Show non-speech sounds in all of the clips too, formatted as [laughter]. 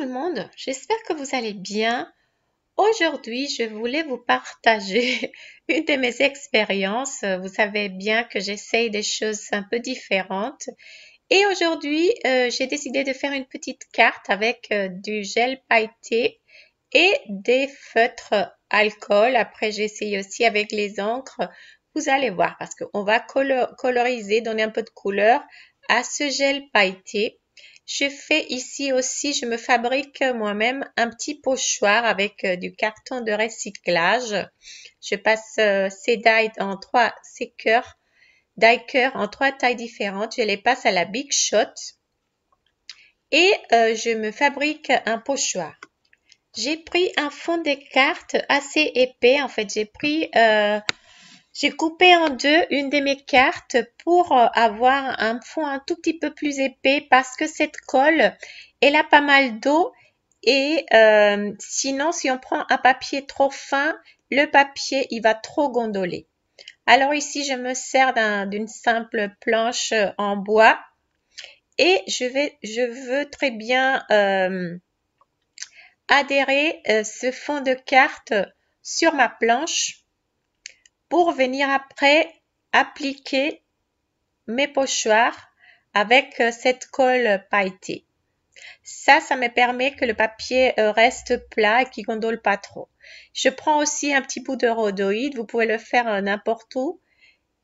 le monde, j'espère que vous allez bien. Aujourd'hui, je voulais vous partager [laughs] une de mes expériences. Vous savez bien que j'essaye des choses un peu différentes. Et aujourd'hui, euh, j'ai décidé de faire une petite carte avec euh, du gel pailleté et des feutres alcool. Après, j'essaye aussi avec les encres. Vous allez voir parce qu'on va coloriser, donner un peu de couleur à ce gel pailleté. Je fais ici aussi, je me fabrique moi-même un petit pochoir avec euh, du carton de recyclage. Je passe euh, ces die en trois, cœurs, die cœur en trois tailles différentes. Je les passe à la Big Shot et euh, je me fabrique un pochoir. J'ai pris un fond de carte assez épais. En fait, j'ai pris euh, j'ai coupé en deux une de mes cartes pour euh, avoir un fond un tout petit peu plus épais parce que cette colle, elle a pas mal d'eau et euh, sinon si on prend un papier trop fin, le papier il va trop gondoler. Alors ici je me sers d'une simple planche euh, en bois et je, vais, je veux très bien adhérer ce fond de carte sur ma planche pour venir après appliquer mes pochoirs avec euh, cette colle pailletée. Ça, ça me permet que le papier euh, reste plat et qu'il gondole pas trop. Je prends aussi un petit bout de rhodoïde, vous pouvez le faire euh, n'importe où.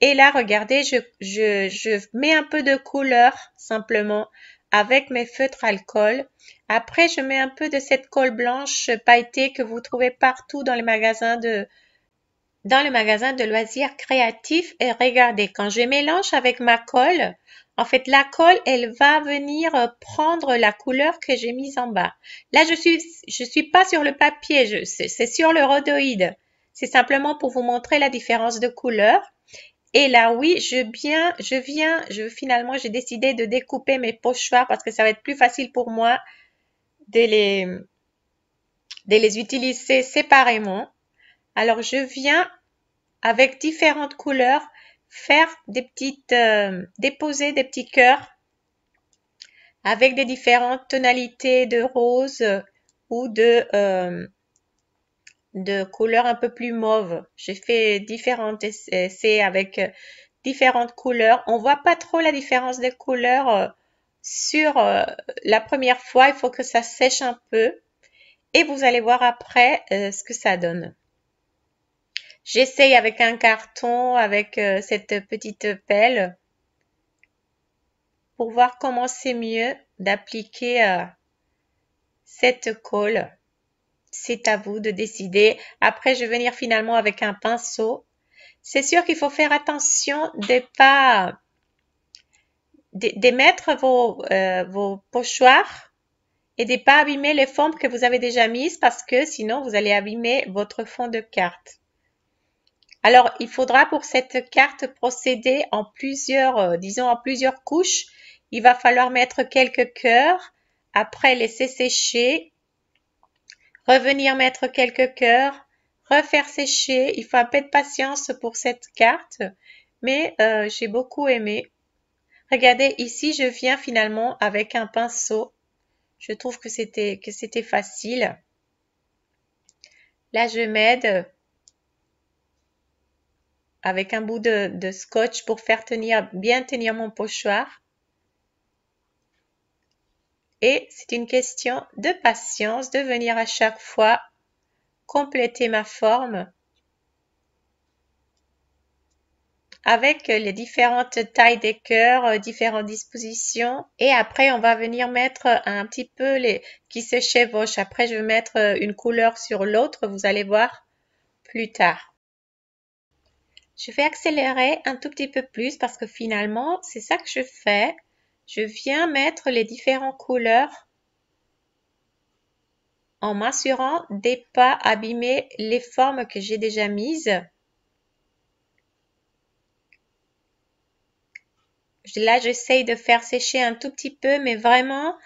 Et là, regardez, je, je, je, mets un peu de couleur simplement avec mes feutres alcool. Après, je mets un peu de cette colle blanche pailletée que vous trouvez partout dans les magasins de, dans le magasin de loisirs créatifs et regardez, quand je mélange avec ma colle, en fait, la colle, elle va venir euh, prendre la couleur que j'ai mise en bas. Là, je suis, je suis pas sur le papier, c'est sur le rhodoïde. C'est simplement pour vous montrer la différence de couleur. Et là, oui, je viens, je viens, je, finalement, j'ai décidé de découper mes pochoirs parce que ça va être plus facile pour moi de les, de les utiliser séparément. Alors je viens avec différentes couleurs faire des petites, euh, déposer des petits cœurs avec des différentes tonalités de rose ou de, euh, de couleurs un peu plus mauve. J'ai fait différents essais avec euh, différentes couleurs. On voit pas trop la différence des couleurs sur la première fois. Il faut que ça sèche un peu. Et vous allez voir après ce que ça donne. J'essaye avec un carton, avec euh, cette petite pelle, pour voir comment c'est mieux d'appliquer euh, cette colle. C'est à vous de décider. Après, je vais venir finalement avec un pinceau. C'est sûr qu'il faut faire attention de pas de, vos, euh, vos pochoirs et de pas abîmer les formes que vous avez déjà mises parce que sinon vous allez abîmer votre fond de carte. Alors, il faudra pour cette carte procéder en plusieurs, euh, disons en plusieurs couches. Il va falloir mettre quelques cœurs, après laisser sécher, revenir mettre quelques cœurs, refaire sécher. Il faut un peu de patience pour cette carte, mais euh, j'ai beaucoup aimé. Regardez, ici, je viens finalement avec un pinceau. Je trouve que c'était que c'était facile. Là, je m'aide avec un bout de, scotch pour faire tenir, bien tenir mon pochoir. Et c'est une question de patience de venir à chaque fois compléter ma forme avec les différentes tailles des cœurs, euh, différentes dispositions. Et après, on va venir mettre un petit peu les qui se chevauchent. Après, je vais mettre euh, une couleur sur l'autre. Vous allez voir plus tard. Je vais accélérer un tout petit peu plus parce que finalement, c'est ça que je fais. Je viens mettre les différentes couleurs en m'assurant de pas abîmer les formes que j'ai déjà mises. Là, j'essaye de faire sécher un tout petit peu, mais vraiment,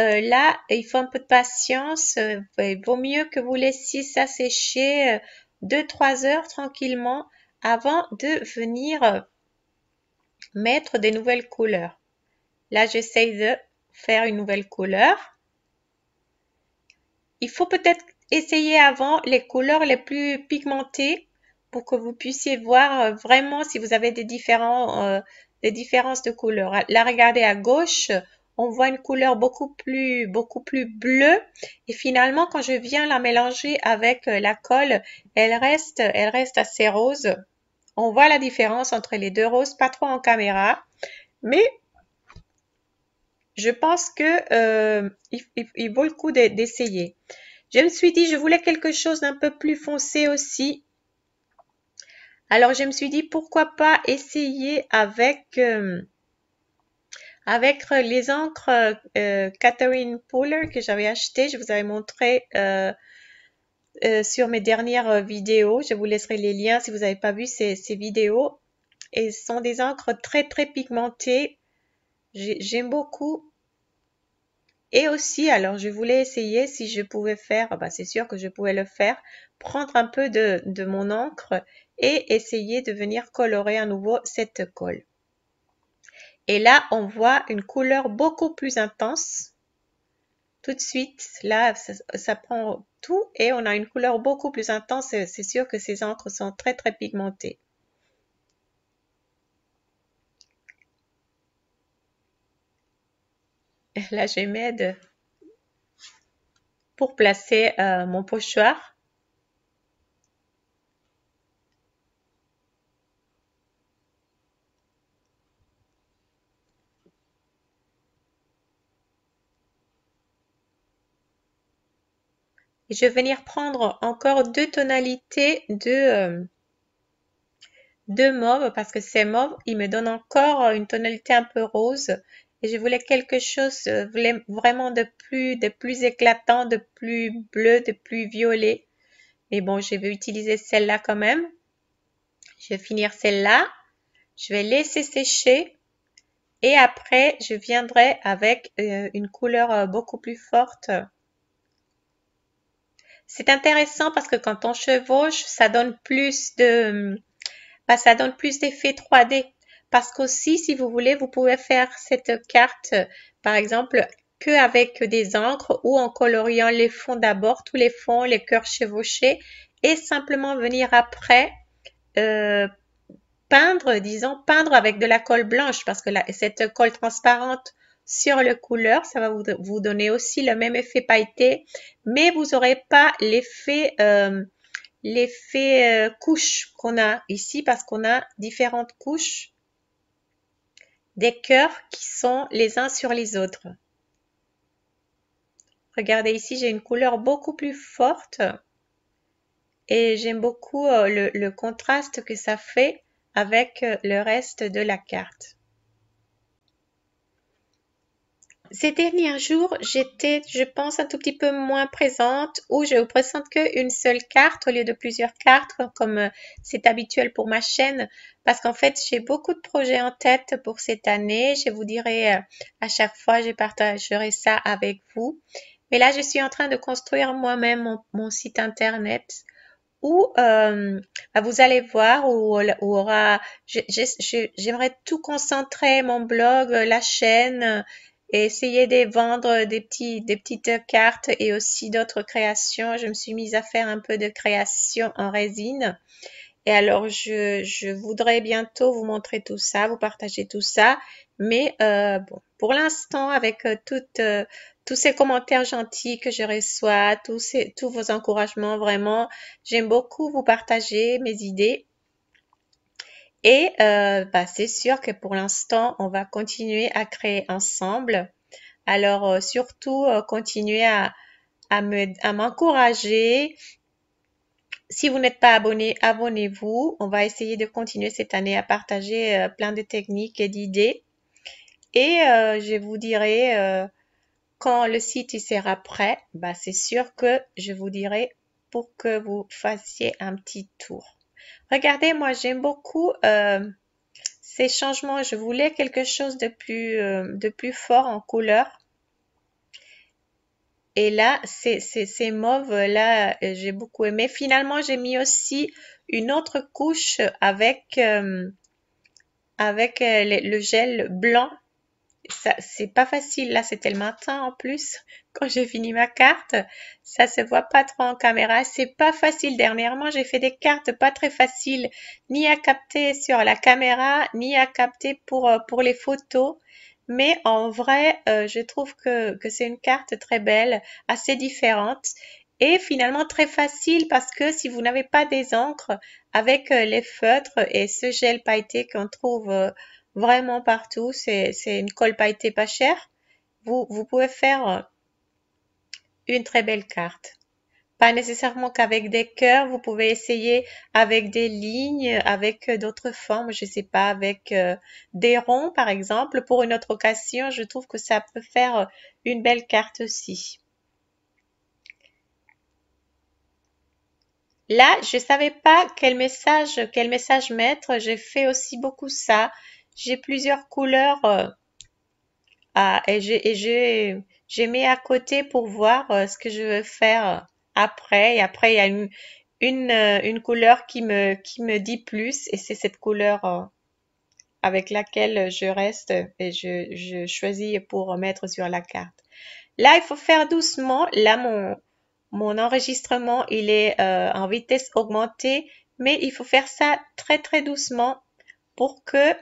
euh, là, il faut un peu de patience. Euh, il vaut mieux que vous laissiez ça sécher 2-3 euh, heures tranquillement avant de venir mettre des nouvelles couleurs. Là, j'essaye de faire une nouvelle couleur. Il faut peut-être essayer avant les couleurs les plus pigmentées pour que vous puissiez voir euh, vraiment si vous avez des, différents, euh, différences de couleurs. la regardez à gauche, on voit une couleur beaucoup plus, beaucoup plus bleue. Et finalement, quand je viens la mélanger avec euh, la colle, elle reste, elle reste assez rose. On voit la différence entre les deux roses, pas trop en caméra, mais je pense que euh, il, vaut le coup d'essayer. Je me suis dit, je voulais quelque chose d'un peu plus foncé aussi. Alors je me suis dit, pourquoi pas essayer avec, euh, avec les encres euh, Catherine Puller que j'avais acheté. Je vous avais montré euh, sur mes dernières euh, vidéos. Je vous laisserai les liens si vous n'avez pas vu ces, vidéos. Et ce sont des encres très très pigmentées. J'aime beaucoup. Et aussi, alors je voulais essayer si je pouvais faire, ah bah, c'est sûr que je pouvais le faire, prendre un peu de, de mon encre et essayer de venir colorer à nouveau cette colle. Et là, on voit une couleur beaucoup plus intense tout de suite, là, ça, prend tout et on a une couleur beaucoup plus intense. C'est sûr que ces encres sont très, très pigmentées. Là, je m'aide pour placer euh, mon pochoir. Et je vais venir prendre encore deux tonalités de, euh, de mauve parce que ces mauves, ils me donnent encore une tonalité un peu rose. Et je voulais quelque chose euh, vraiment de plus, de plus éclatant, de plus bleu, de plus violet. Mais bon, je vais utiliser celle-là quand même. Je vais finir celle-là. Je vais laisser sécher. Et après, je viendrai avec euh, une couleur beaucoup plus forte c'est intéressant parce que quand on chevauche, ça donne plus de, bah, ça donne plus d'effet 3D. Parce qu'aussi, si vous voulez, vous pouvez faire cette carte, par exemple, que avec des encres ou en coloriant les fonds d'abord, tous les fonds, les cœurs chevauchés, et simplement venir après euh, peindre, disons, peindre avec de la colle blanche, parce que cette colle transparente sur la couleur. Ça va vous, donner aussi le même effet pailleté, mais vous n'aurez pas l'effet euh, l'effet euh, couche qu'on a ici parce qu'on a différentes couches des cœurs qui sont les uns sur les autres. Regardez ici, j'ai une couleur beaucoup plus forte et j'aime beaucoup euh, le, le, contraste que ça fait avec le reste de la carte. Ces derniers jours, j'étais, je pense, un tout petit peu moins présente où je vous présente qu'une seule carte au lieu de plusieurs cartes comme euh, c'est habituel pour ma chaîne parce qu'en fait, j'ai beaucoup de projets en tête pour cette année. Je vous dirai euh, à chaque fois, je partagerai ça avec vous. Mais là, je suis en train de construire moi-même mon, site internet où euh, bah, vous allez voir où aura j'aimerais tout concentrer mon blog euh, la chaîne essayer de vendre des petits des petites cartes et aussi d'autres créations. Je me suis mise à faire un peu de création en résine. Et alors je, voudrais bientôt vous montrer tout ça, vous partager tout ça. Mais euh, bon, pour l'instant, avec euh, toutes euh, tous ces commentaires gentils que je reçois, tous, tous vos encouragements, vraiment, j'aime beaucoup vous partager mes idées et euh, bah, c'est sûr que pour l'instant, on va continuer à créer ensemble. Alors euh, surtout, euh, continuez à, à m'encourager. si vous n'êtes pas abonné, abonnez-vous. On va essayer de continuer cette année à partager plein de techniques et d'idées. Et je vous dirai quand le site sera prêt. Bah, c'est sûr que je vous dirai pour que vous fassiez un petit tour. Regardez, moi j'aime beaucoup euh, ces changements. Je voulais quelque chose de plus, euh, de plus fort en couleur. Et là, c'est mauves, là, euh, j'ai beaucoup aimé. Finalement, j'ai mis aussi une autre couche avec, avec le, gel blanc c'est pas facile. Là, c'était le matin en plus. Quand j'ai fini ma carte, ça se voit pas trop en caméra. C'est pas facile. Dernièrement, j'ai fait des cartes pas très faciles, ni à capter sur la caméra, ni à capter pour, euh, pour les photos. Mais en vrai, euh, je trouve que, que c'est une carte très belle, assez différente et finalement très facile parce que si vous n'avez pas des encres avec euh, les feutres et ce gel pailleté qu'on trouve vraiment partout. C'est une colle pailletée pas chère. Vous, pouvez faire euh, une très belle carte. Pas nécessairement qu'avec des cœurs, vous pouvez essayer avec des lignes, avec euh, d'autres formes, je ne sais pas, avec euh, des ronds par exemple. Pour une autre occasion, je trouve que ça peut faire une belle carte aussi. Là, je ne savais pas message, quel message mettre. J'ai fait aussi beaucoup ça j'ai plusieurs couleurs euh, à, et j'ai mis à côté pour voir euh, ce que je veux faire euh, après. Et après, il y a une, une, couleur qui me, qui me dit plus et c'est cette couleur avec laquelle je reste et je, choisis pour mettre sur la carte. Là, il faut faire doucement. Là, mon, mon enregistrement, il est en vitesse augmentée, mais il faut faire ça très très doucement pour que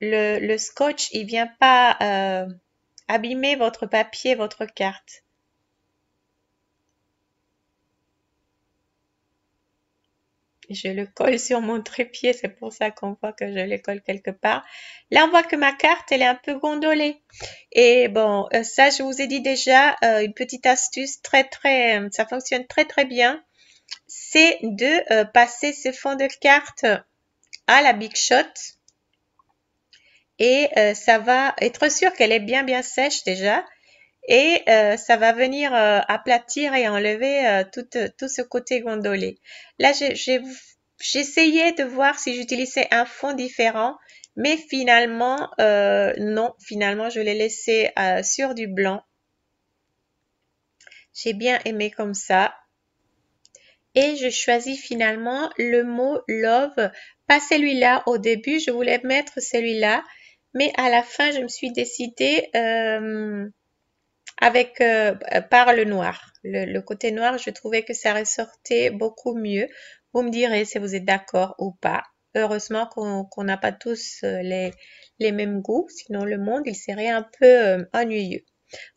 le, scotch, il vient pas euh, abîmer votre papier, votre carte. Je le colle sur mon trépied, c'est pour ça qu'on voit que je le colle quelque part. Là, on voit que ma carte, elle est un peu gondolée. Et bon, euh, ça, je vous ai dit déjà, euh, une petite astuce très, très, ça fonctionne très, très bien. C'est de passer ce fond de carte à la Big Shot et euh, ça va être sûr qu'elle est bien bien sèche déjà et euh, ça va venir euh, aplatir et enlever tout, tout ce côté gondolé. Là, j'essayais de voir si j'utilisais un fond différent, mais finalement, non, finalement, je l'ai laissé sur du blanc. J'ai bien aimé comme ça. Et je choisis finalement le mot love, pas celui-là au début, je voulais mettre celui-là, mais à la fin, je me suis décidée euh, avec euh, par le noir. Le, côté noir, je trouvais que ça ressortait beaucoup mieux. Vous me direz si vous êtes d'accord ou pas. Heureusement qu'on n'a pas tous euh, les, les, mêmes goûts, sinon le monde, il serait un peu ennuyeux.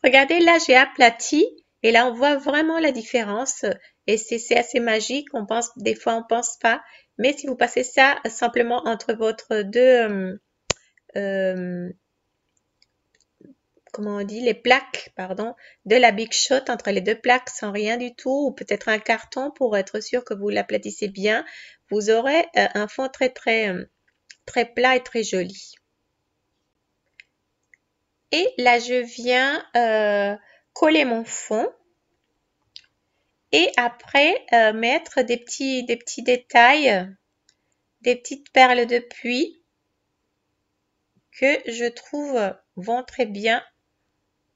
Regardez, là, j'ai aplati et là, on voit vraiment la différence et c'est assez magique. On pense, des fois, on pense pas. Mais si vous passez ça simplement entre votre deux, euh, comment on dit, les plaques, pardon, de la Big Shot entre les deux plaques sans rien du tout, ou peut-être un carton pour être sûr que vous l'aplatissez bien, vous aurez euh, un fond très, très, euh, très plat et très joli. Et là, je viens coller mon fond et après mettre des petits, des petits détails, des petites perles de pluie je trouve vont très bien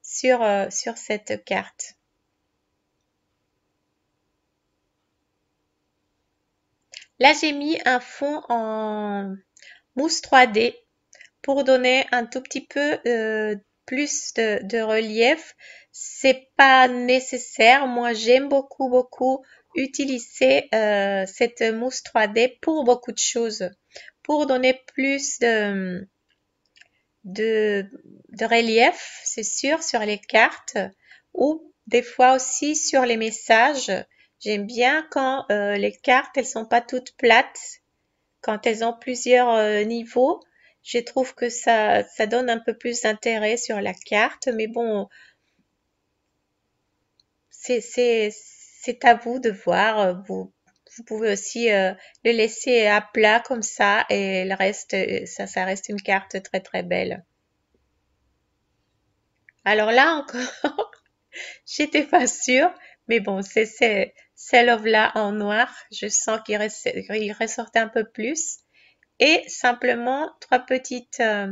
sur, euh, sur cette carte. Là, j'ai mis un fond en mousse 3D pour donner un tout petit peu euh, plus de, relief. C'est pas nécessaire. Moi, j'aime beaucoup, beaucoup utiliser euh, cette mousse 3D pour beaucoup de choses, pour donner plus de, de, relief, c'est sûr, sur les cartes ou des fois aussi sur les messages. J'aime bien quand euh, les cartes, elles sont pas toutes plates, quand elles ont plusieurs euh, niveaux. Je trouve que ça, ça donne un peu plus d'intérêt sur la carte, mais bon, c'est à vous de voir. Euh, vous vous pouvez aussi euh, le laisser à plat comme ça et euh, ça, reste une carte très très belle. Alors là encore, [laughs] j'étais pas sûre, mais bon, c'est celle là en noir. Je sens qu'il ressortait un peu plus. Et simplement trois petites euh,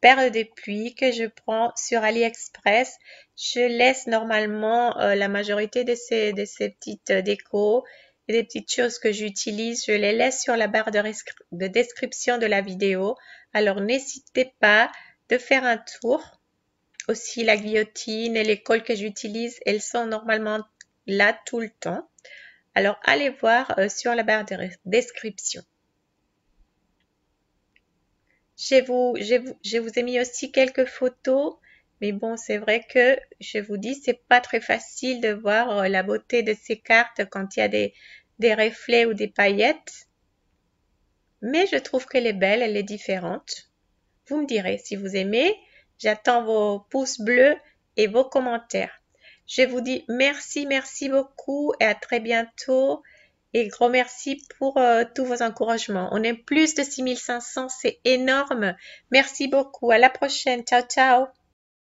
perles de pluie que je prends sur AliExpress. Je laisse normalement la majorité de ces, de ces petites décos et les petites choses que j'utilise, je les laisse sur la barre de, description de la vidéo. Alors n'hésitez pas de faire un tour. Aussi la guillotine et les cols que j'utilise, elles sont normalement là tout le temps. Alors allez voir euh, sur la barre de description. vous, je vous, je vous ai mis aussi quelques photos mais bon, c'est vrai que je vous dis, c'est pas très facile de voir euh, la beauté de ces cartes quand il y a des, des reflets ou des paillettes. Mais je trouve qu'elle est belle, elle est différente. Vous me direz si vous aimez. J'attends vos pouces bleus et vos commentaires. Je vous dis merci, merci beaucoup et à très bientôt. Et gros merci pour euh, tous vos encouragements. On aime plus de 6500, c'est énorme. Merci beaucoup. À la prochaine. Ciao, ciao.